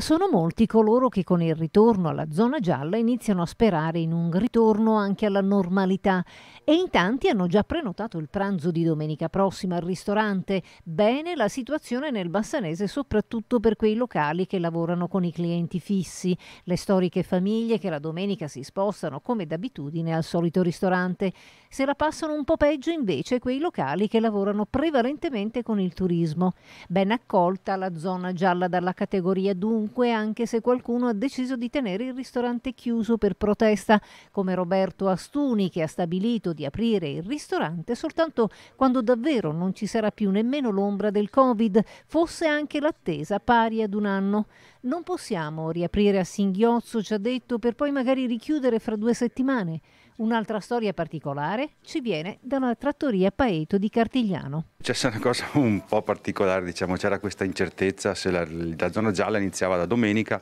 Sono molti coloro che con il ritorno alla zona gialla iniziano a sperare in un ritorno anche alla normalità e in tanti hanno già prenotato il pranzo di domenica prossima al ristorante. Bene la situazione nel Bassanese soprattutto per quei locali che lavorano con i clienti fissi, le storiche famiglie che la domenica si spostano come d'abitudine al solito ristorante. Se la passano un po' peggio invece quei locali che lavorano prevalentemente con il turismo. Ben accolta la zona gialla dalla categoria dunque ovunque anche se qualcuno ha deciso di tenere il ristorante chiuso per protesta, come Roberto Astuni che ha stabilito di aprire il ristorante soltanto quando davvero non ci sarà più nemmeno l'ombra del Covid, fosse anche l'attesa pari ad un anno. Non possiamo riaprire a singhiozzo, ci ha detto, per poi magari richiudere fra due settimane. Un'altra storia particolare ci viene da una trattoria Paeto di Cartigliano. C'è stata una cosa un po' particolare, diciamo, c'era questa incertezza se la, la zona gialla iniziava da domenica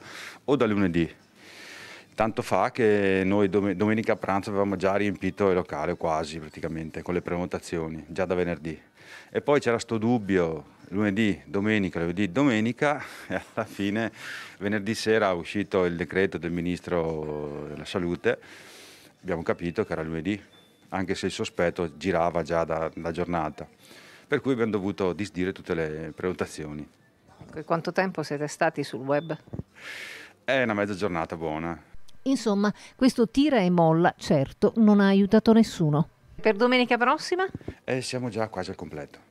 o da lunedì. Tanto fa che noi domenica a pranzo avevamo già riempito il locale quasi praticamente con le prenotazioni, già da venerdì. E poi c'era questo dubbio, lunedì, domenica, lunedì, domenica e alla fine venerdì sera è uscito il decreto del Ministro della Salute abbiamo capito che era lunedì, anche se il sospetto girava già dalla giornata. Per cui abbiamo dovuto disdire tutte le prenotazioni. E quanto tempo siete stati sul web? È una mezza giornata buona. Insomma, questo tira e molla, certo, non ha aiutato nessuno. Per domenica prossima? Eh, siamo già quasi al completo.